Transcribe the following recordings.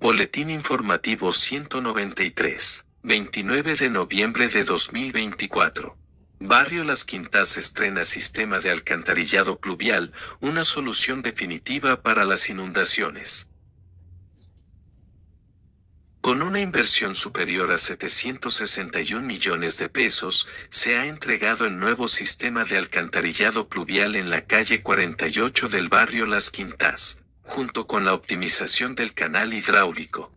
Boletín informativo 193, 29 de noviembre de 2024. Barrio Las Quintas estrena sistema de alcantarillado pluvial, una solución definitiva para las inundaciones. Con una inversión superior a 761 millones de pesos, se ha entregado el nuevo sistema de alcantarillado pluvial en la calle 48 del barrio Las Quintas, junto con la optimización del canal hidráulico.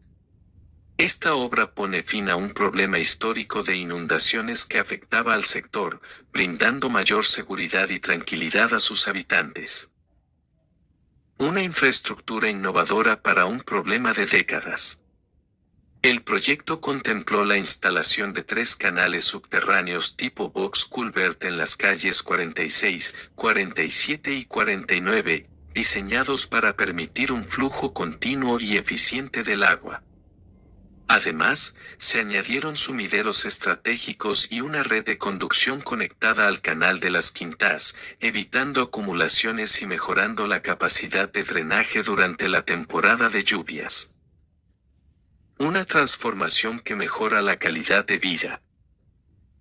Esta obra pone fin a un problema histórico de inundaciones que afectaba al sector, brindando mayor seguridad y tranquilidad a sus habitantes. Una infraestructura innovadora para un problema de décadas. El proyecto contempló la instalación de tres canales subterráneos tipo box culvert en las calles 46, 47 y 49, diseñados para permitir un flujo continuo y eficiente del agua. Además, se añadieron sumideros estratégicos y una red de conducción conectada al canal de las quintas, evitando acumulaciones y mejorando la capacidad de drenaje durante la temporada de lluvias. Una transformación que mejora la calidad de vida,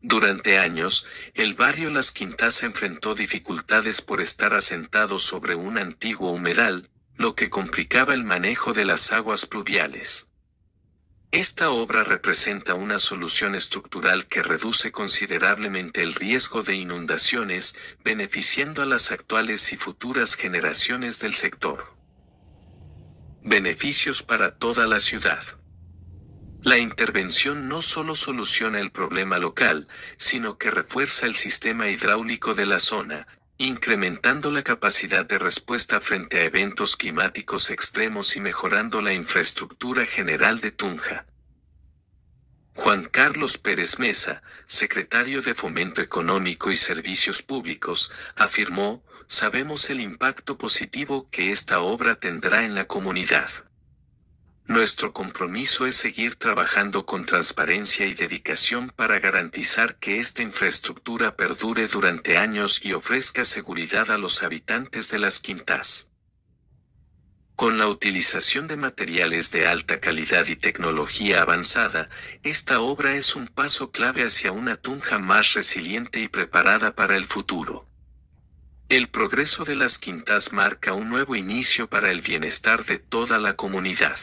durante años, el barrio Las Quintas enfrentó dificultades por estar asentado sobre un antiguo humedal, lo que complicaba el manejo de las aguas pluviales. Esta obra representa una solución estructural que reduce considerablemente el riesgo de inundaciones, beneficiando a las actuales y futuras generaciones del sector. Beneficios para toda la ciudad. La intervención no solo soluciona el problema local, sino que refuerza el sistema hidráulico de la zona, incrementando la capacidad de respuesta frente a eventos climáticos extremos y mejorando la infraestructura general de Tunja. Juan Carlos Pérez Mesa, secretario de Fomento Económico y Servicios Públicos, afirmó, sabemos el impacto positivo que esta obra tendrá en la comunidad. Nuestro compromiso es seguir trabajando con transparencia y dedicación para garantizar que esta infraestructura perdure durante años y ofrezca seguridad a los habitantes de las quintas. Con la utilización de materiales de alta calidad y tecnología avanzada, esta obra es un paso clave hacia una Tunja más resiliente y preparada para el futuro. El progreso de las quintas marca un nuevo inicio para el bienestar de toda la comunidad.